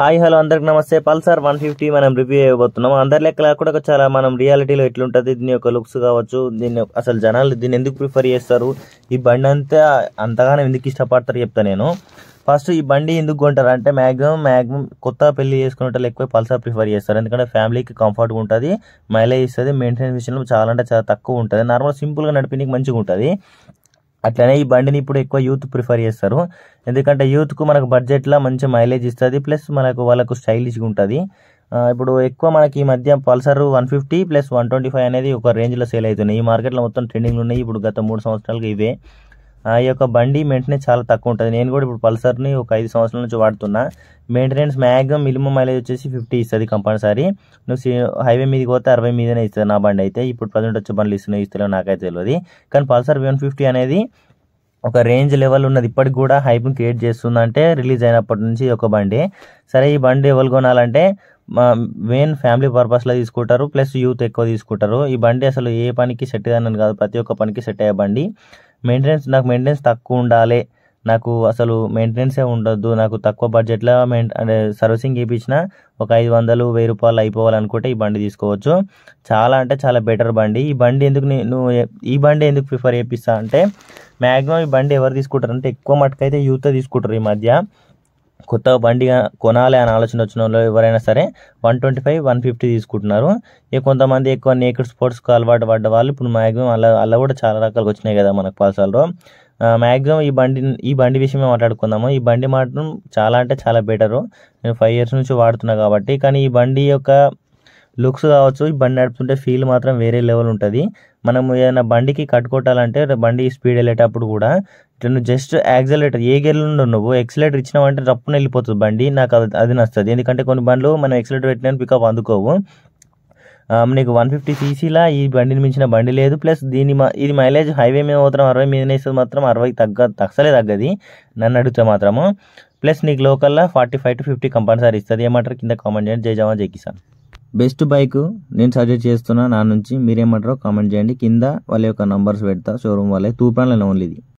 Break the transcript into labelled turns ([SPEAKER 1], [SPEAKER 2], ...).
[SPEAKER 1] hi hello అందరికి నమస్తే Pulsar one fifty మనం రివ్యూ అయ్యబోతున్నాం అందరి లెక్కలా కూడా చాలా మనం రియాలిటీలో ఎట్లుంటుంది దీని యొక్క లుక్స్ కావచ్చు దీన్ని అసలు జనాలు దీన్ని ఎందుకు ప్రిఫర్ చేస్తారు ఈ బండి అంతా అంతగానో ఎందుకు ఇష్టపడతారు చెప్తా నేను ఫస్ట్ ఈ బండి ఎందుకు కొంటారు అంటే మ్యాక్సిమం మ్యాక్సిమం కొత్త పెళ్లి చేసుకునే ఎక్కువ పల్సర్ ప్రిఫర్ చేస్తారు ఎందుకంటే ఫ్యామిలీకి కంఫర్ట్గా ఉంటుంది మైలేజ్ ఇస్తుంది మెయింటెనెన్స్ విషయంలో చాలా అంటే చాలా తక్కువ ఉంటుంది నార్మల్ సింపుల్గా నడిపి మంచిగా ఉంటుంది అట్లనే ఈ బండిని ఇప్పుడు ఎక్కువ యూత్ ప్రిఫర్ చేస్తారు ఎందుకంటే యూత్కు మనకు బడ్జెట్లో మంచి మైలేజ్ ఇస్తుంది ప్లస్ మనకు వాళ్ళకు స్టైలిష్గా ఉంటుంది ఇప్పుడు ఎక్కువ మనకి ఈ మధ్య Pulsar one fifty plus one twenty five అనేది ఒక రేంజ్లో సేల్ అవుతున్నాయి ఈ మార్కెట్లో మొత్తం ట్రెండింగ్లు ఉన్నాయి ఇప్పుడు గత మూడు సంవత్సరాలుగా ఇవే ఈ యొక్క బండి మెయింటెనెన్స్ చాలా తక్కువ ఉంటుంది నేను కూడా ఇప్పుడు పల్సర్ని ఒక ఐదు సంవత్సరాల నుంచి వాడుతున్నా మెయింటెనెన్స్ మ్యాక్సిమం మినిమం మైలేజ్ వచ్చేసి ఫిఫ్టీ ఇస్తుంది కంపల్సరీ నువ్వు హైవే మీదకి పోతే అరవై మీదనే ఇస్తుంది నా బండి అయితే ఇప్పుడు ప్రజెంట్ వచ్చే బండ్లు ఇస్తున్నాయి ఇస్తలేవు నాకైతే తెలియదు కానీ పల్సర్ వన్ ఫిఫ్టీ అనేది ఒక రేంజ్ లెవెల్ ఉన్నది ఇప్పటికి కూడా హైప్ని క్రియేట్ చేస్తుందంటే రిలీజ్ అయినప్పటి నుంచి ఒక బండి సరే ఈ బండి ఎవరు కొనాలంటే మా మెయిన్ ఫ్యామిలీ పర్పస్లో తీసుకుంటారు ప్లస్ యూత్ ఎక్కువ తీసుకుంటారు ఈ బండి అసలు ఏ పనికి సెట్ కానని కాదు ప్రతి ఒక్క పనికి సెట్ అయ్యే బండి మెయింటెనెన్స్ నాకు మెయింటెనెన్స్ తక్కువ ఉండాలి నాకు అసలు మెయింటెనెన్సే ఉండొద్దు నాకు తక్కువ బడ్జెట్లో మెయిన్ అంటే సర్వీసింగ్ చేయించిన ఒక ఐదు వందలు వెయ్యి రూపాయలు అయిపోవాలనుకుంటే ఈ బండి తీసుకోవచ్చు చాలా అంటే చాలా బెటర్ బండి ఈ బండి ఎందుకు నేను ఈ బండి ఎందుకు ప్రిఫర్ చేపిస్తా అంటే మ్యాక్సిమం ఈ బండి ఎవరు తీసుకుంటారు అంటే ఎక్కువ మటుకైతే యూత్ తీసుకుంటారు ఈ మధ్య కొత్త బండి కొనాలి అని ఆలోచన వచ్చిన వాళ్ళు ఎవరైనా సరే one twenty five one fifty తీసుకుంటున్నారు ఇక కొంతమంది ఎక్కువ నేకెడ్ స్పోర్ట్స్కి అలవాటు పడ్డ వాళ్ళు ఇప్పుడు మ్యాక్సిమం అలా అలా కూడా చాలా రకాలుగా వచ్చినాయి కదా మనకు పల్సాల్లో మ్యాక్సిమం ఈ బండి ఈ బండి విషయమే మాట్లాడుకుందాము ఈ బండి మాత్రం చాలా అంటే చాలా బెటరు నేను ఫైవ్ ఇయర్స్ నుంచి వాడుతున్నా కాబట్టి కానీ ఈ బండి యొక్క లుక్స్ కావచ్చు ఈ బండి నడుపుతుంటే ఫీల్ మాత్రం వేరే లెవెల్ ఉంటుంది మనం ఏదైనా బండికి కట్టుకోవాలంటే బండి స్పీడ్ వెళ్ళేటప్పుడు కూడా ఇట్లా నువ్వు జస్ట్ యాక్సలేటర్ ఏ నుండి నువ్వు ఎక్సలేటర్ ఇచ్చినావంటే రప్పున వెళ్ళిపోతుంది బండి నాకు అది అది నచ్చుతుంది ఎందుకంటే కొన్ని బండ్లు మనం ఎక్సలేటర్ పెట్టినా పికప్ అందుకోవు నీకు వన్ ఫిఫ్టీ సీసీలా ఈ బండిని మించిన బండి లేదు ప్లస్ దీని ఇది మైలేజ్ హైవే మీద మాత్రం అరవై మీద వేస్తుంది మాత్రం అరవై తగ్గ తగ్గలే తగ్గది నన్ను అడిగితే మాత్రము ప్లస్ నీకు లోకల్లో forty five to fifty compulsory ఇస్తుంది ఏమంటారు కింద కామెంట్ చేయండి జై జవాన్ జై కిసాన్ బెస్ట్ బైక్ నేను సజెస్ట్ చేస్తున్నా నా నుంచి మీరేమంటారో కామెంట్ చేయండి కింద వాళ్ళ యొక్క నంబర్స్ పెడతా షోరూమ్ వాళ్ళే తూప్రాన్లో ఓన్లీ ఇది